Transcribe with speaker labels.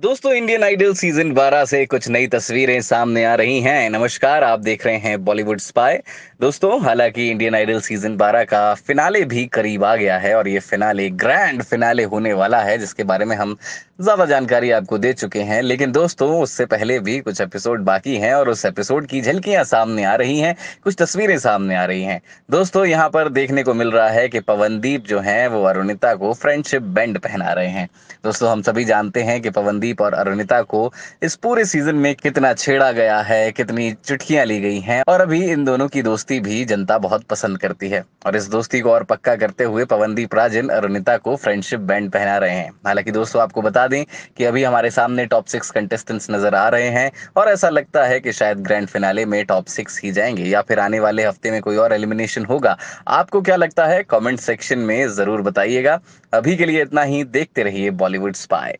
Speaker 1: दोस्तों Indian idol season 12 से कुछ नई तस्वीरें सामने आ रही हैं नमस्कार आप देख रहे हैं बॉलीवुड स्पाई दोस्तों हालांकि इंडियन आइडल सीजन 12 का फिनाले भी करीब आ गया है और ये फिनाले ग्रैंड फिनाले होने वाला है जिसके बारे में हम ज्यादा जानकारी आपको दे चुके हैं लेकिन दोस्तों उससे पहले भी कुछ एपिसोड बाकी हैं और उस एपिसोड की झलकियां सामने आ रही हैं कुछ तस्वीरें सामने आ रही हैं दोस्तों यहाँ पर देखने को मिल रहा है कि पवनदीप जो है वो अरुणिता को फ्रेंडशिप बैंड पहना रहे हैं दोस्तों हम सभी जानते हैं कि पवनदीप संदीप और अरुणिता को इस पूरे सीजन में कितना छेड़ा गया है कितनी चुटकियां ली गई हैं और अभी इन दोनों की दोस्ती भी जनता बहुत पसंद करती है और इस दोस्ती को और पक्का करते हुए पवनदीप राजन अरुणिता को फ्रेंडशिप बैंड पहना रहे हैं हालांकि दोस्तों आपको बता दें कि अभी हमारे सामने टॉप सिक्स कंटेस्टेंट्स नजर आ रहे हैं और ऐसा लगता है कि शायद ग्रैंड फिनाले में टॉप सिक्स ही जाएंगे या फिर आने वाले हफ्ते में कोई और एलिमिनेशन होगा आपको क्या लगता है कमेंट सेक्शन में जरूर बताइएगा अभी के लिए इतना ही देखते रहिए बॉलीवुड स्पाई